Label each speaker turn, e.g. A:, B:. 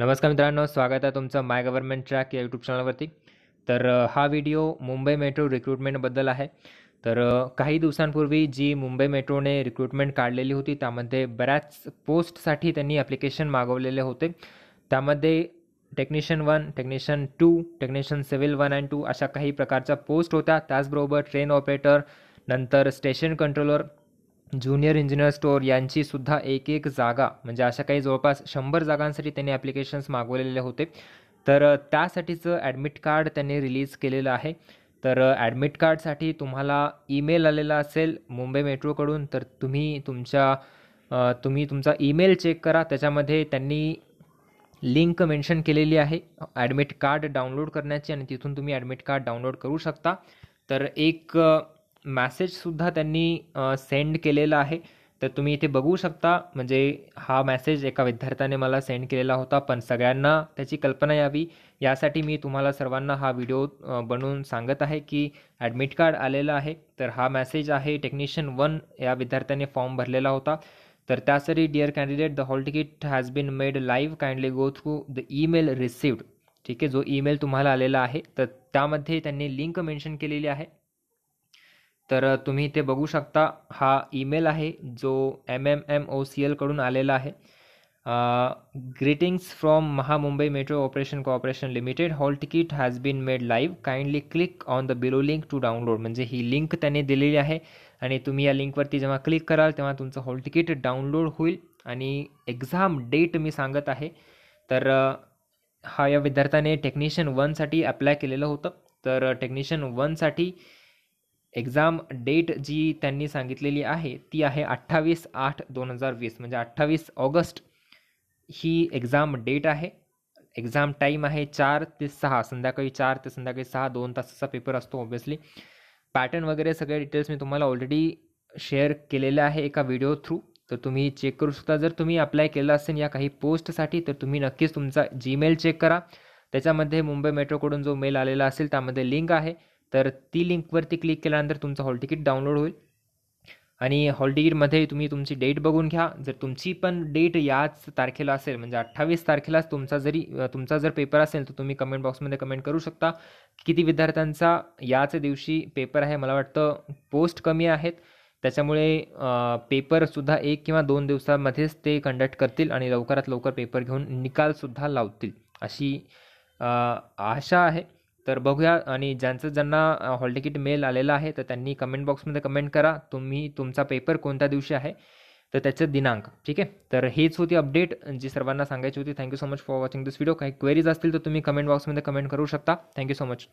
A: नमस्कार मित्रांनो स्वागत आहे तुमचं माय गव्हर्नमेंट ट्रॅक या यूट्यूब चॅनलवरती तर हा व्हिडिओ मुंबई मेट्रो रिक्रुटमेंटबद्दल आहे तर काही दिवसांपूर्वी जी मुंबई मेट्रोने रिक्रुटमेंट काढलेली होती त्यामध्ये बऱ्याच पोस्टसाठी त्यांनी ॲप्लिकेशन मागवलेले होते त्यामध्ये technician one technician two technician civil one and two अशा काही प्रकारच्या पोस्ट होत्या त्याचबरोबर ट्रेन ऑपरेटर नंतर station controller junior engineer store यांची सुद्धा एक एक जागा म्हणजे अशा काही जवळपास शंभर जागांसाठी त्यांनी ॲप्लिकेशन्स मागवलेले होते तर त्यासाठीचं ॲडमिट कार्ड त्यांनी रिलीज केलेलं आहे तर ॲडमिट कार्डसाठी तुम्हाला ईमेल आलेला असेल मुंबई मेट्रोकडून तर तुम्ही तुमच्या तुम्ही तुमचा ईमेल चेक करा त्याच्यामध्ये त्यांनी लिंक मेन्शन केलेली आहे ॲडमिट कार्ड डाउनलोड करण्याची आणि तिथून तुम्ही ॲडमिट कार्ड डाउनलोड करू शकता तर एक मॅसेजसुद्धा त्यांनी सेंड केलेला आहे तर तुम्ही इथे बघू शकता म्हणजे हा मॅसेज एका विद्यार्थ्याने मला सेंड केलेला होता पण सगळ्यांना त्याची कल्पना यावी यासाठी मी तुम्हाला सर्वांना हा व्हिडिओ बनवून सांगत आहे की ॲडमिट कार्ड आलेला आहे तर हा मॅसेज आहे टेक्निशियन वन या विद्यार्थ्याने फॉर्म भरलेला होता तर त्यासाठी dear candidate the hall ticket has been made live kindly go through the email received ठीक आहे जो ईमेल तुम्हाला आलेला आहे तर त्यामध्ये त्यांनी लिंक मेन्शन केलेली आहे तर तुम्ही इथे बघू शकता हा ईमेल आहे जो M M M O C एलकडून आलेला आहे greetings from Mahamumbai metro operation corporation limited hall ticket has been made live kindly click on the below link to download म्हणजे ही लिंक त्यांनी दिलेली आहे आणि तुम्ही या लिंकवरती जेव्हा क्लिक कराल तेव्हा तुमचं हॉल तिकीट डाउनलोड होईल आणि एक्झाम डेट मी सांगत आहे तर हा या विद्यार्थ्याने टेक्निशियन वनसाठी अप्लाय केलेलं होतं तर टेक्निशियन वनसाठी एक्झाम डेट जी त्यांनी सांगितलेली आहे ती आहे अठ्ठावीस आठ दोन हजार वीस म्हणजे अठ्ठावीस ऑगस्ट ही एक्झाम डेट आहे एक्झाम टाईम आहे चार ते सहा संध्याकाळी चार ते संध्याकाळी सहा दोन तासाचा पेपर असतो ऑब्व्हियसली पॅटर्न वगैरे सगळे डिटेल्स मी तुम्हाला ऑलरेडी शेअर केलेले आहे एका व्हिडिओ थ्रू तर तुम्ही चेक करू शकता जर तुम्ही अप्लाय केलं असेल या काही पोस्टसाठी तर तुम्ही नक्कीच तुमचा जीमेल चेक करा त्याच्यामध्ये मुंबई मेट्रोकडून जो मेल आलेला असेल त्यामध्ये लिंक आहे तर ती लिंकवरती क्लिक केल्यानंतर तुमचं हॉल तिकीट डाउनलोड होईल आणि हॉल तिकीटमध्ये तुम्ही तुमची डेट बघून घ्या जर तुमची पण डेट याच तारखेला असेल म्हणजे अठ्ठावीस तारखेलाच तुमचा जरी तुमचा जर पेपर असेल तर तुम्ही कमेंट बॉक्समध्ये कमेंट करू शकता किती विद्यार्थ्यांचा याच दिवशी पेपर आहे मला वाटतं पोस्ट कमी आहेत त्याच्यामुळे पेपरसुद्धा एक किंवा दोन दिवसामध्येच ते कंडक्ट करतील आणि लवकरात लवकर पेपर घेऊन निकालसुद्धा लावतील अशी आशा आहे तर बघूया आणि ज्यांचं ज्यांना हॉल तिकीट मेल आलेलं आहे तर त्यांनी कमेंट बॉक्समध्ये कमेंट करा तुम्ही तुमचा पेपर कोणत्या दिवशी आहे तर त्याचं दिनांक ठीक आहे तर हेच होती अपडेट जी सर्वांना सांगायची होती thank you so much for watching this video काही क्वेरीज असतील तर तुम्ही कमेंट बॉक्समध्ये कमेंट करू शकता थँक्यू सो मच